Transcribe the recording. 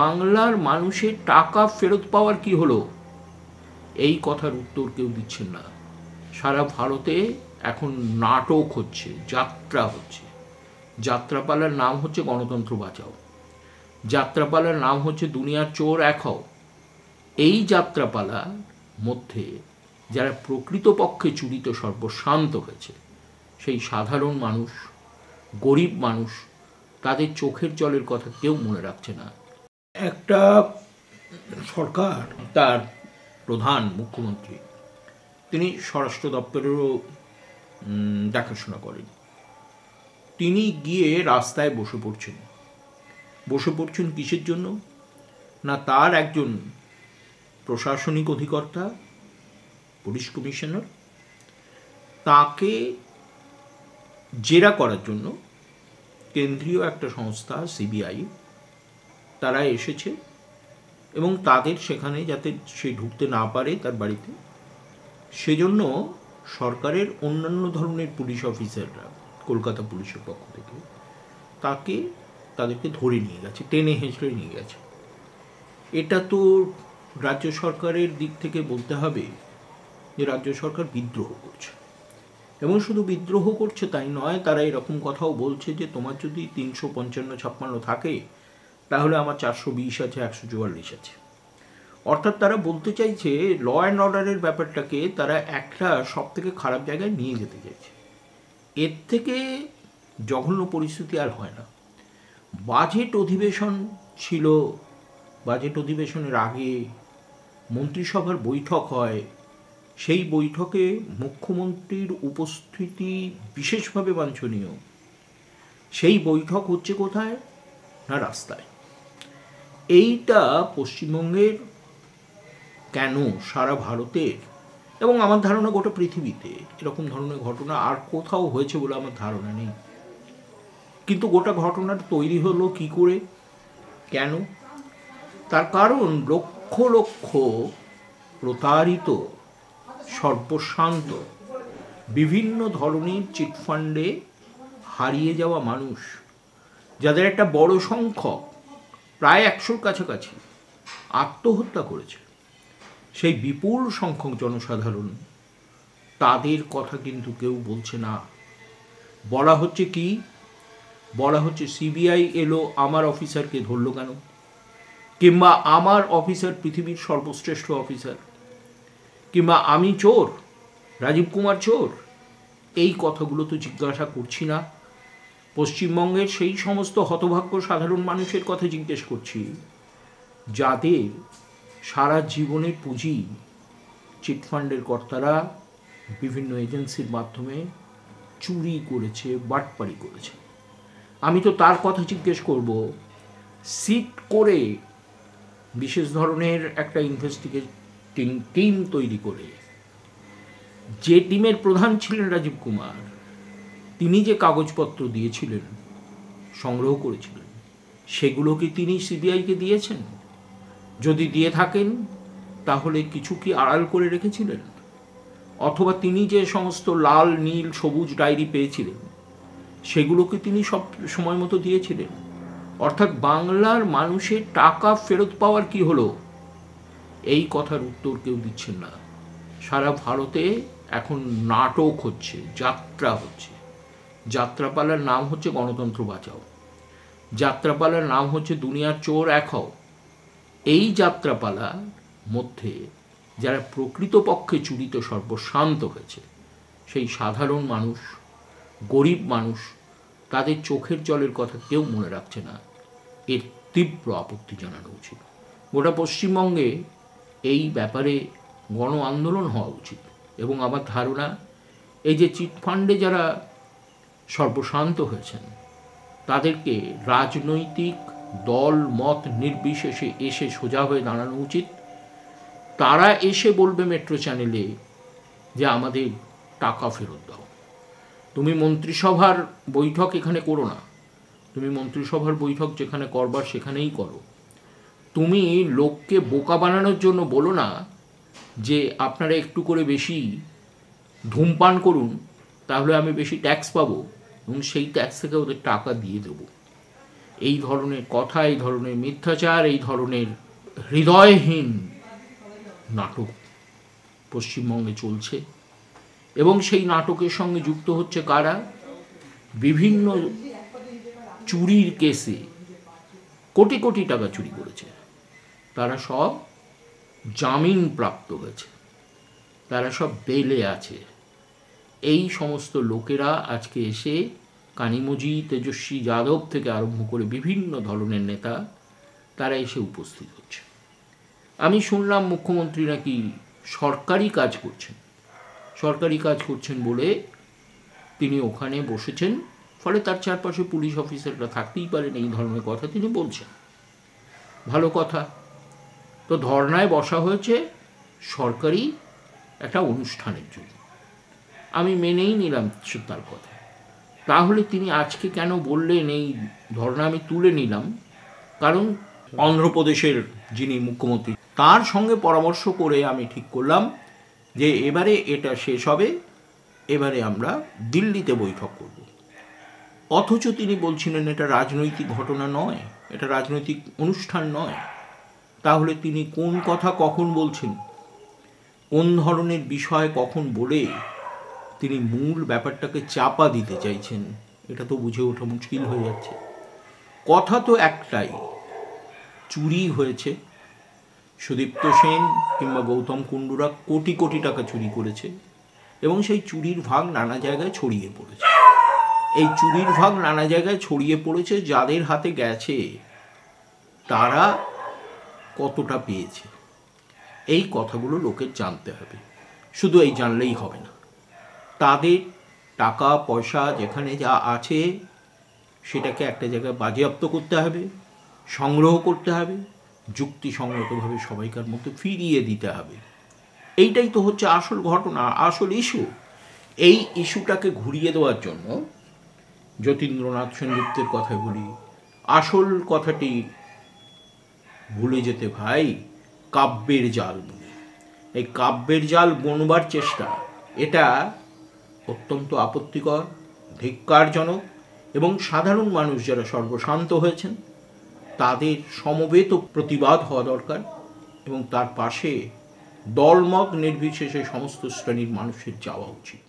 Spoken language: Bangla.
বাংলার মানুষের টাকা ফেরত পাওয়ার কি হলো এই কথার উত্তর কেউ দিচ্ছেন না সারা ভারতে এখন নাটক হচ্ছে যাত্রা হচ্ছে যাত্রাপালার নাম হচ্ছে গণতন্ত্র বাঁচাও যাত্রাপালার নাম হচ্ছে দুনিয়ার চোর এক হও এই যাত্রাপালা মধ্যে যারা প্রকৃতপক্ষে চুরিত সর্বশান্ত হয়েছে সেই সাধারণ মানুষ গরিব মানুষ তাদের চোখের জলের কথা কেউ মনে রাখছে না একটা সরকার তার প্রধান মুখ্যমন্ত্রী তিনি স্বরাষ্ট্র দপ্তরেরও দেখাশোনা করেন তিনি গিয়ে রাস্তায় বসে পড়ছেন বসে পড়ছেন কিসের জন্য না তার একজন প্রশাসনিক অধিকর্তা পুলিশ কমিশনার তাকে জেরা করার জন্য কেন্দ্রীয় একটা সংস্থা সিবিআই তারা এসেছে এবং তাদের সেখানে যাতে সে ঢুকতে না পারে তার বাড়িতে সেজন্য সরকারের অন্যান্য ধরনের পুলিশ অফিসাররা কলকাতা পুলিশের পক্ষ থেকে তাকে তাদেরকে ধরে নিয়ে গেছে টেনে হেঁচড়ে নিয়ে গেছে এটা তো রাজ্য সরকারের দিক থেকে বলতে হবে যে রাজ্য সরকার বিদ্রোহ করছে এবং শুধু বিদ্রোহ করছে তাই নয় তারা এরকম কথাও বলছে যে তোমার যদি তিনশো পঞ্চান্ন ছাপ্পান্ন থাকে তাহলে আমার চারশো বিশ আছে একশো চুয়াল্লিশ আছে অর্থাৎ তারা বলতে চাইছে ল অ্যান্ড অর্ডারের ব্যাপারটাকে তারা একটা সব থেকে খারাপ জায়গায় নিয়ে যেতে চাইছে এর থেকে জঘন্য পরিস্থিতি আর হয় না বাজেট অধিবেশন ছিল বাজেট অধিবেশনের আগে মন্ত্রিসভার বৈঠক হয় সেই বৈঠকে মুখ্যমন্ত্রীর উপস্থিতি বিশেষভাবে বাঞ্ছনীয় সেই বৈঠক হচ্ছে কোথায় না রাস্তায় এইটা পশ্চিমবঙ্গের কেন সারা ভারতের এবং আমার ধারণা গোটা পৃথিবীতে এরকম ধরনের ঘটনা আর কোথাও হয়েছে বলে আমার ধারণা নেই কিন্তু গোটা ঘটনাটা তৈরি হলো কি করে কেন তার কারণ লক্ষ লক্ষ প্রতারিত সর্বশান্ত বিভিন্ন ধরনের চিটফান্ডে হারিয়ে যাওয়া মানুষ যাদের একটা বড় সংখ্যক প্রায় একশোর কাছাকাছি আত্মহত্যা করেছে সেই বিপুল সংখ্যক জনসাধারণ তাদের কথা কিন্তু কেউ বলছে না বলা হচ্ছে কি বলা হচ্ছে সিবিআই এলো আমার অফিসারকে ধরল কেন কিংবা আমার অফিসার পৃথিবীর সর্বশ্রেষ্ঠ অফিসার কিংবা আমি চোর রাজীব কুমার চোর এই কথাগুলো তো জিজ্ঞাসা করছি না পশ্চিমবঙ্গের সেই সমস্ত হতভাগ্য সাধারণ মানুষের কথা জিজ্ঞেস করছি যাদের সারা জীবনের পুঁজি চিটফান্ডের কর্তারা বিভিন্ন এজেন্সির মাধ্যমে চুরি করেছে বাটপাড়ি করেছে আমি তো তার কথা জিজ্ঞেস করব সিট করে বিশেষ ধরনের একটা ইনভেস্টিগেটিং টিম তৈরি করে যে টিমের প্রধান ছিলেন রাজীব কুমার তিনি যে কাগজপত্র দিয়েছিলেন সংগ্রহ করেছিলেন সেগুলো কি তিনি সিবিআইকে দিয়েছেন যদি দিয়ে থাকেন তাহলে কিছু কি আড়াল করে রেখেছিলেন অথবা তিনি যে সমস্ত লাল নীল সবুজ ডায়েরি পেয়েছিলেন সেগুলোকে তিনি সব সময় মতো দিয়েছিলেন অর্থাৎ বাংলার মানুষের টাকা ফেরত পাওয়ার কি হলো এই কথার উত্তর কেউ দিচ্ছেন না সারা ভারতে এখন নাটক হচ্ছে যাত্রা হচ্ছে যাত্রাপালার নাম হচ্ছে গণতন্ত্র বাঁচাও যাত্রাপালার নাম হচ্ছে দুনিয়ার চোর এক হও এই যাত্রাপালার মধ্যে যারা প্রকৃতপক্ষে চুরিত সর্বশান্ত হয়েছে সেই সাধারণ মানুষ গরিব মানুষ তাদের চোখের জলের কথা কেউ মনে রাখছে না এর তীব্র আপত্তি জানানো উচিত গোটা পশ্চিমবঙ্গে এই ব্যাপারে গণ আন্দোলন হওয়া উচিত এবং আমার ধারণা এই যে চিটফান্ডে যারা সর্বশান্ত হয়েছেন তাদেরকে রাজনৈতিক দল মত নির্বিশেষে এসে সোজা হয়ে দাঁড়ানো উচিত তারা এসে বলবে মেট্রো চ্যানেলে যে আমাদের টাকা ফেরত দাও তুমি মন্ত্রিসভার বৈঠক এখানে করো না তুমি মন্ত্রিসভার বৈঠক যেখানে করবার সেখানেই করো তুমি লোককে বোকা বানানোর জন্য বলো না যে আপনারা একটু করে বেশি ধূমপান করুন তাহলে আমি বেশি ট্যাক্স পাবো এবং সেই ট্যাক্স থেকে ওদের টাকা দিয়ে দেব এই ধরনের কথা এই ধরনের মিথ্যাচার এই ধরনের হৃদয়হীন নাটক পশ্চিমবঙ্গে চলছে এবং সেই নাটকের সঙ্গে যুক্ত হচ্ছে কারা বিভিন্ন চুরির কেসে কোটি কোটি টাকা চুরি করেছে তারা সব জামিন প্রাপ্ত হয়েছে তারা সব বেলে আছে এই সমস্ত লোকেরা আজকে এসে কানিমুজি তেজস্বী যাদব থেকে আরম্ভ করে বিভিন্ন ধরনের নেতা তারা এসে উপস্থিত হচ্ছে আমি শুনলাম মুখ্যমন্ত্রী নাকি সরকারি কাজ করছেন সরকারি কাজ করছেন বলে তিনি ওখানে বসেছেন ফলে তার চারপাশে পুলিশ অফিসাররা থাকতেই পারেন এই ধরনের কথা তিনি বলছেন ভালো কথা তো ধর্নায় বসা হয়েছে সরকারি একটা অনুষ্ঠানের জন্য আমি মেনেই নিলাম তার কথা তাহলে তিনি আজকে কেন বললেন এই ধর্ণা আমি তুলে নিলাম কারণ অন্ধ্রপ্রদেশের যিনি মুখ্যমন্ত্রী তার সঙ্গে পরামর্শ করে আমি ঠিক করলাম যে এবারে এটা শেষ হবে এবারে আমরা দিল্লিতে বৈঠক করব অথচ তিনি বলছিলেন এটা রাজনৈতিক ঘটনা নয় এটা রাজনৈতিক অনুষ্ঠান নয় তাহলে তিনি কোন কথা কখন বলছেন কোন ধরনের বিষয় কখন বলে তিনি মূল ব্যাপারটাকে চাপা দিতে চাইছেন এটা তো বুঝে ওঠা মুশকিল হয়ে যাচ্ছে কথা তো একটাই চুরি হয়েছে সুদীপ্ত সেন কিংবা গৌতম কুণ্ডুরা কোটি কোটি টাকা চুরি করেছে এবং সেই চুরির ভাগ নানা জায়গায় ছড়িয়ে পড়েছে এই চুরির ভাগ নানা জায়গায় ছড়িয়ে পড়েছে যাদের হাতে গেছে তারা কতটা পেয়েছে এই কথাগুলো লোকের জানতে হবে শুধু এই জানলেই হবে না তাদের টাকা পয়সা যেখানে যা আছে সেটাকে একটা জায়গায় বাজেয়াপ্ত করতে হবে সংগ্রহ করতে হবে যুক্তিসঙ্গতভাবে সবাইকার মধ্যে ফিরিয়ে দিতে হবে এইটাই তো হচ্ছে আসল ঘটনা আসল ইস্যু এই ইস্যুটাকে ঘুরিয়ে দেওয়ার জন্য যতীন্দ্রনাথ সেনগুপ্তের কথা বলি আসল কথাটি ভুলে যেতে ভাই কাব্যের জাল বলে এই কাব্যের জাল বোনবার চেষ্টা এটা অত্যন্ত আপত্তিকর ধিক্কারজনক এবং সাধারণ মানুষ যারা সর্বশান্ত হয়েছেন তাদের সমবেত প্রতিবাদ হওয়া দরকার এবং তার পাশে দলমত নির্বিশেষে সমস্ত শ্রেণীর মানুষের যাওয়া উচিত